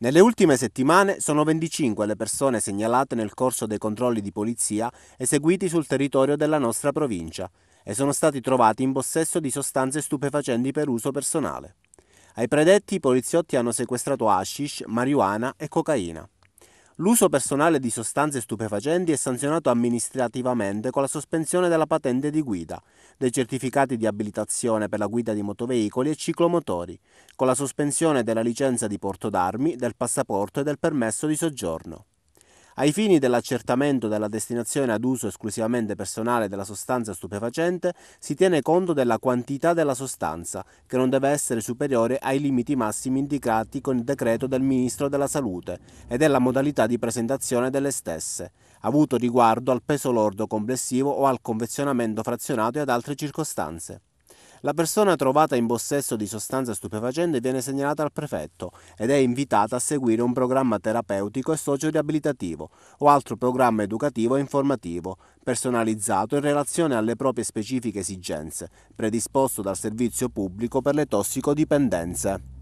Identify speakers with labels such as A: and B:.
A: Nelle ultime settimane sono 25 le persone segnalate nel corso dei controlli di polizia eseguiti sul territorio della nostra provincia e sono stati trovati in possesso di sostanze stupefacenti per uso personale. Ai predetti i poliziotti hanno sequestrato hashish, marijuana e cocaina. L'uso personale di sostanze stupefacenti è sanzionato amministrativamente con la sospensione della patente di guida, dei certificati di abilitazione per la guida di motoveicoli e ciclomotori, con la sospensione della licenza di porto d'armi, del passaporto e del permesso di soggiorno. Ai fini dell'accertamento della destinazione ad uso esclusivamente personale della sostanza stupefacente, si tiene conto della quantità della sostanza, che non deve essere superiore ai limiti massimi indicati con il decreto del Ministro della Salute, e della modalità di presentazione delle stesse, avuto riguardo al peso lordo complessivo o al convenzionamento frazionato e ad altre circostanze. La persona trovata in possesso di sostanze stupefacenti viene segnalata al prefetto ed è invitata a seguire un programma terapeutico e socio-riabilitativo o altro programma educativo e informativo, personalizzato in relazione alle proprie specifiche esigenze, predisposto dal servizio pubblico per le tossicodipendenze.